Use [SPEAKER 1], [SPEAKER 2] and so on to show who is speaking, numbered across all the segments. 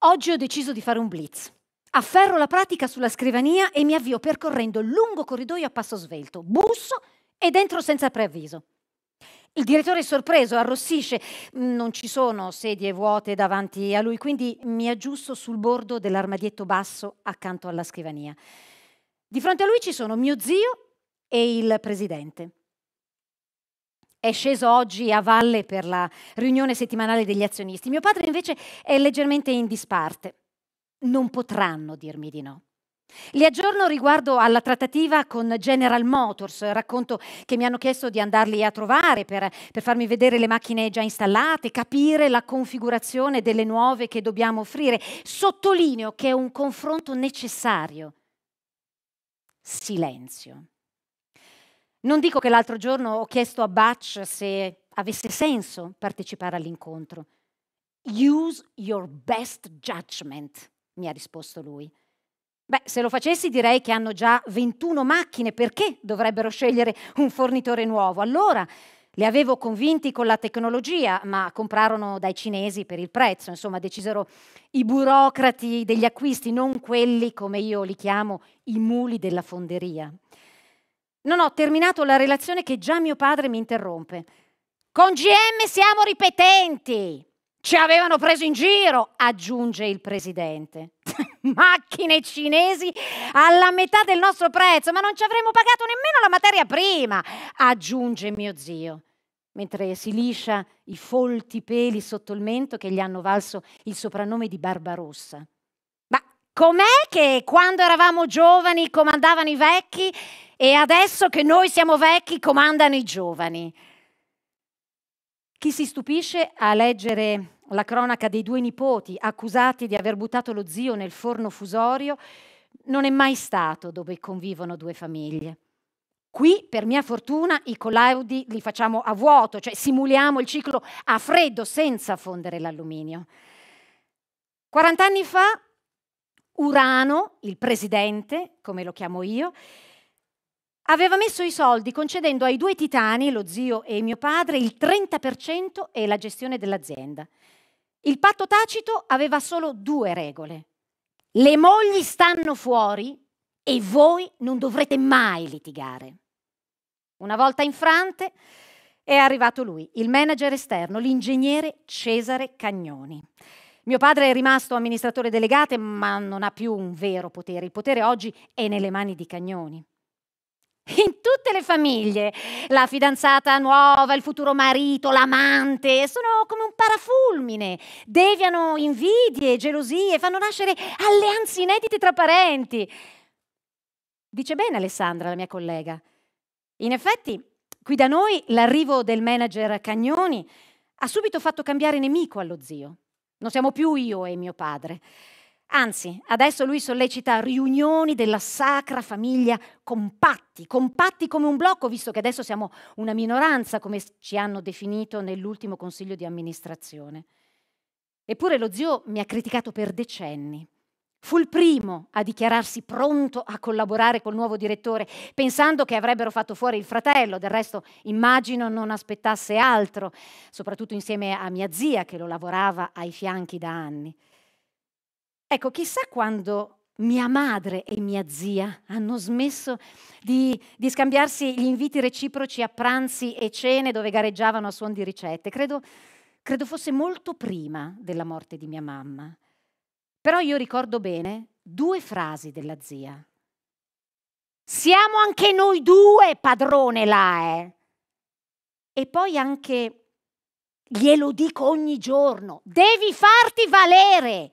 [SPEAKER 1] Oggi ho deciso di fare un blitz. Afferro la pratica sulla scrivania e mi avvio percorrendo il lungo corridoio a passo svelto. Busso e entro senza preavviso. Il direttore è sorpreso, arrossisce. Non ci sono sedie vuote davanti a lui, quindi mi aggiusto sul bordo dell'armadietto basso accanto alla scrivania. Di fronte a lui ci sono mio zio e il presidente è sceso oggi a valle per la riunione settimanale degli azionisti. Mio padre invece è leggermente in disparte. Non potranno dirmi di no. Li aggiorno riguardo alla trattativa con General Motors, racconto che mi hanno chiesto di andarli a trovare per, per, farmi vedere le macchine già installate, capire la configurazione delle nuove che dobbiamo offrire. Sottolineo che è un confronto necessario. Silenzio. Non dico che l'altro giorno ho chiesto a Bach se avesse senso partecipare all'incontro. Use your best judgment, mi ha risposto lui. Beh, se lo facessi direi che hanno già 21 macchine, perché dovrebbero scegliere un fornitore nuovo? Allora li avevo convinti con la tecnologia, ma comprarono dai cinesi per il prezzo, insomma decisero i burocrati degli acquisti, non quelli, come io li chiamo, i muli della fonderia non ho terminato la relazione che già mio padre mi interrompe. Con GM siamo ripetenti. Ci avevano preso in giro, aggiunge il presidente. Macchine cinesi alla metà del nostro prezzo, ma non ci avremmo pagato nemmeno la materia prima, aggiunge mio zio, mentre si liscia i folti peli sotto il mento che gli hanno valso il soprannome di Barbarossa. Com'è che quando eravamo giovani comandavano i vecchi e adesso che noi siamo vecchi comandano i giovani? Chi si stupisce a leggere la cronaca dei due nipoti accusati di aver buttato lo zio nel forno fusorio non è mai stato dove convivono due famiglie. Qui, per mia fortuna, i collaudi li facciamo a vuoto, cioè simuliamo il ciclo a freddo senza fondere l'alluminio. 40 anni fa Urano, il presidente, come lo chiamo io, aveva messo i soldi concedendo ai due titani, lo zio e mio padre, il 30% e la gestione dell'azienda. Il patto tacito aveva solo due regole. Le mogli stanno fuori e voi non dovrete mai litigare. Una volta infrante è arrivato lui, il manager esterno, l'ingegnere Cesare Cagnoni. Mio padre è rimasto amministratore delegato, ma non ha più un vero potere. Il potere oggi è nelle mani di Cagnoni. In tutte le famiglie, la fidanzata nuova, il futuro marito, l'amante, sono come un parafulmine, deviano invidie, gelosie, fanno nascere alleanze inedite tra parenti. Dice bene Alessandra, la mia collega. In effetti, qui da noi l'arrivo del manager Cagnoni ha subito fatto cambiare nemico allo zio. Non siamo più io e mio padre. Anzi, adesso lui sollecita riunioni della sacra famiglia compatti, compatti come un blocco, visto che adesso siamo una minoranza, come ci hanno definito nell'ultimo consiglio di amministrazione. Eppure lo zio mi ha criticato per decenni. Fu il primo a dichiararsi pronto a collaborare col nuovo direttore, pensando che avrebbero fatto fuori il fratello, del resto immagino non aspettasse altro, soprattutto insieme a mia zia che lo lavorava ai fianchi da anni. Ecco, chissà quando mia madre e mia zia hanno smesso di, di, scambiarsi gli inviti reciproci a pranzi e cene dove gareggiavano a suon di ricette. Credo, credo fosse molto prima della morte di mia mamma. Però io ricordo bene due frasi della zia. Siamo anche noi due, padrone là, eh? E poi anche, glielo dico ogni giorno, devi farti valere.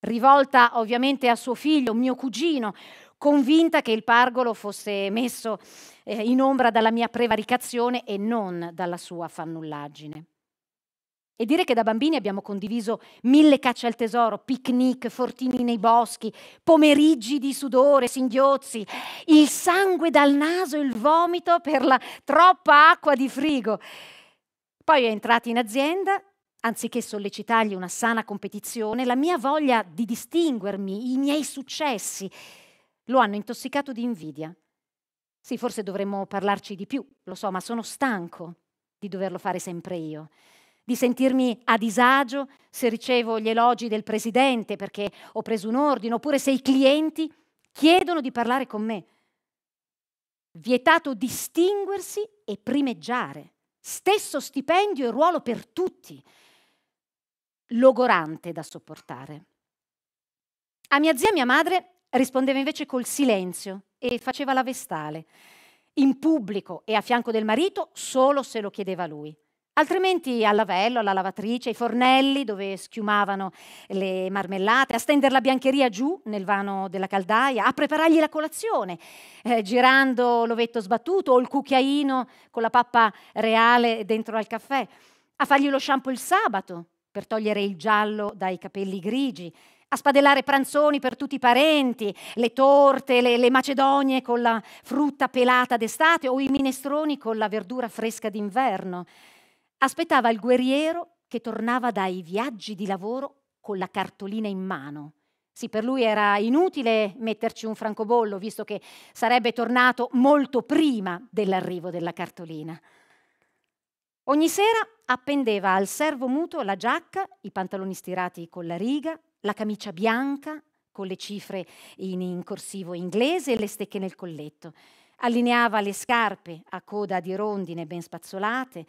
[SPEAKER 1] Rivolta ovviamente a suo figlio, mio cugino, convinta che il pargolo fosse messo eh, in ombra dalla mia prevaricazione e non dalla sua fannullaggine. E dire che da bambini abbiamo condiviso mille cacce al tesoro, picnic, fortini nei boschi, pomeriggi di sudore, singhiozzi, il sangue dal naso e il vomito per la troppa acqua di frigo. Poi è entrata in azienda, anziché sollecitargli una sana competizione, la mia voglia di distinguermi, i miei successi, lo hanno intossicato di invidia. Sì, forse dovremmo parlarci di più, lo so, ma sono stanco di doverlo fare sempre io di sentirmi a disagio se ricevo gli elogi del presidente perché ho preso un ordine, oppure se i clienti chiedono di parlare con me. Vietato distinguersi e primeggiare. Stesso stipendio e ruolo per tutti. Logorante da sopportare. A mia zia mia madre rispondeva invece col silenzio e faceva la vestale. In pubblico e a fianco del marito solo se lo chiedeva lui altrimenti al lavello, alla lavatrice, ai fornelli dove schiumavano le marmellate, a stendere la biancheria giù nel vano della caldaia, a preparargli la colazione, eh, girando l'ovetto sbattuto o il cucchiaino con la pappa reale dentro al caffè, a fargli lo shampoo il sabato per togliere il giallo dai capelli grigi, a spadellare pranzoni per tutti i parenti, le torte, le, le macedonie con la frutta pelata d'estate o i minestroni con la verdura fresca d'inverno. Aspettava il guerriero che tornava dai viaggi di lavoro con la cartolina in mano. Sì, per lui era inutile metterci un francobollo, visto che sarebbe tornato molto prima dell'arrivo della cartolina. Ogni sera appendeva al servo muto la giacca, i pantaloni stirati con la riga, la camicia bianca con le cifre in, in corsivo inglese e le stecche nel colletto. Allineava le scarpe a coda di rondine ben spazzolate,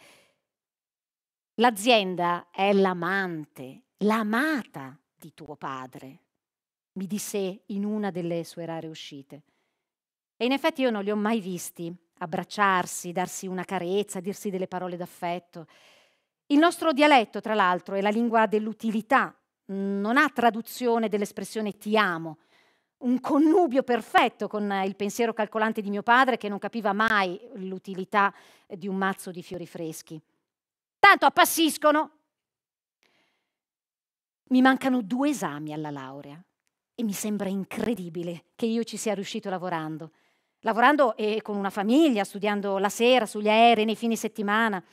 [SPEAKER 1] L'azienda è l'amante, l'amata di tuo padre, mi disse in una delle sue rare uscite. E in effetti io non li ho mai visti abbracciarsi, darsi una carezza, dirsi delle parole d'affetto. Il nostro dialetto, tra l'altro, è la lingua dell'utilità, non ha traduzione dell'espressione ti amo, un connubio perfetto con il pensiero calcolante di mio padre che non capiva mai l'utilità di un mazzo di fiori freschi. Tanto appassiscono. Mi mancano due esami alla laurea e mi sembra incredibile che io ci sia riuscito lavorando. Lavorando e con una famiglia, studiando la sera, sugli aerei, nei fine settimana.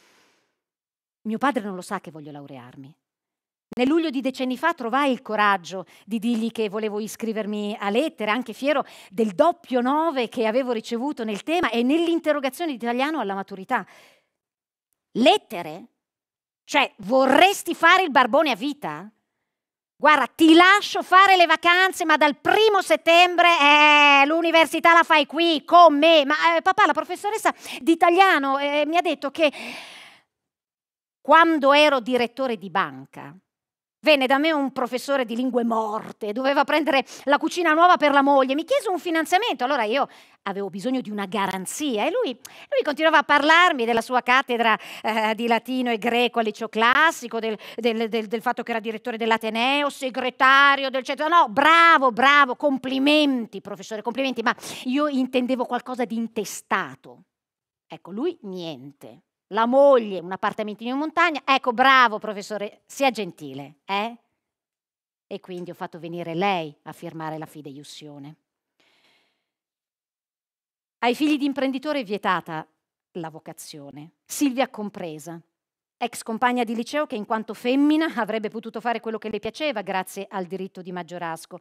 [SPEAKER 1] Mio padre non lo sa che voglio laurearmi. Nel luglio di decenni fa trovai il coraggio di dirgli che volevo iscrivermi a lettere, anche fiero del doppio nove che avevo ricevuto nel tema e nell'interrogazione di italiano alla maturità. Lettere cioè, vorresti fare il barbone a vita? Guarda, ti lascio fare le vacanze, ma dal primo settembre eh, l'università la fai qui con me. Ma eh, papà, la professoressa di italiano eh, mi ha detto che quando ero direttore di banca, Venne da me un professore di lingue morte, doveva prendere la cucina nuova per la moglie, mi chiese un finanziamento, allora io avevo bisogno di una garanzia e lui, lui continuava a parlarmi della sua cattedra eh, di latino e greco al liceo classico, del, del, del, del, fatto che era direttore dell'Ateneo, segretario del centro, no, bravo, bravo, complimenti professore, complimenti, ma io intendevo qualcosa di intestato. Ecco, lui niente la moglie, un appartamento in montagna. Ecco, bravo professore, sia gentile, eh? E quindi ho fatto venire lei a firmare la fideiussione. Ai figli di imprenditore è vietata la vocazione, Silvia compresa, ex compagna di liceo che in quanto femmina avrebbe potuto fare quello che le piaceva grazie al diritto di maggiorasco,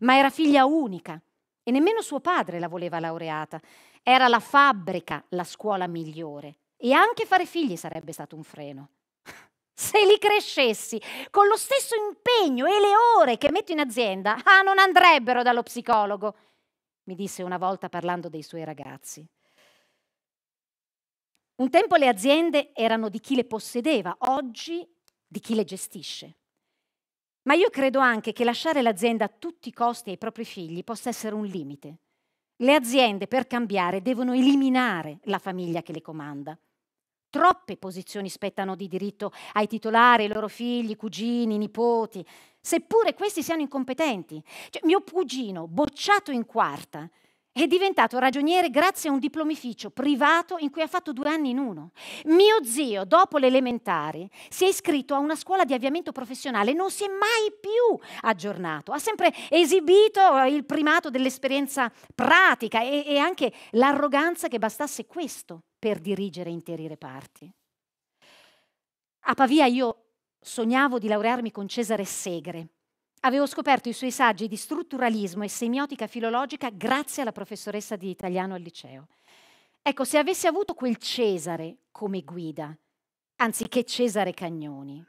[SPEAKER 1] ma era figlia unica e nemmeno suo padre la voleva laureata. Era la fabbrica la scuola migliore e anche fare figli sarebbe stato un freno. Se li crescessi con lo stesso impegno e le ore che metto in azienda, ah, non andrebbero dallo psicologo, mi disse una volta parlando dei suoi ragazzi. Un tempo le aziende erano di chi le possedeva, oggi di chi le gestisce. Ma io credo anche che lasciare l'azienda a tutti i costi ai propri figli possa essere un limite. Le aziende per cambiare devono eliminare la famiglia che le comanda. Troppe posizioni spettano di diritto ai titolari, ai loro figli, cugini, nipoti, seppure questi siano incompetenti. Cioè, mio cugino, bocciato in quarta, è diventato ragioniere grazie a un diplomificio privato in cui ha fatto due anni in uno. Mio zio, dopo le elementari, si è iscritto a una scuola di avviamento professionale e non si è mai più aggiornato. Ha sempre esibito il primato dell'esperienza pratica e, e anche l'arroganza che bastasse questo per dirigere interi reparti. A Pavia io sognavo di laurearmi con Cesare Segre. Avevo scoperto i suoi saggi di strutturalismo e semiotica filologica grazie alla professoressa di italiano al liceo. Ecco, se avessi avuto quel Cesare come guida, anziché Cesare Cagnoni,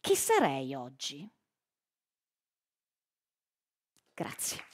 [SPEAKER 1] chi sarei oggi? Grazie.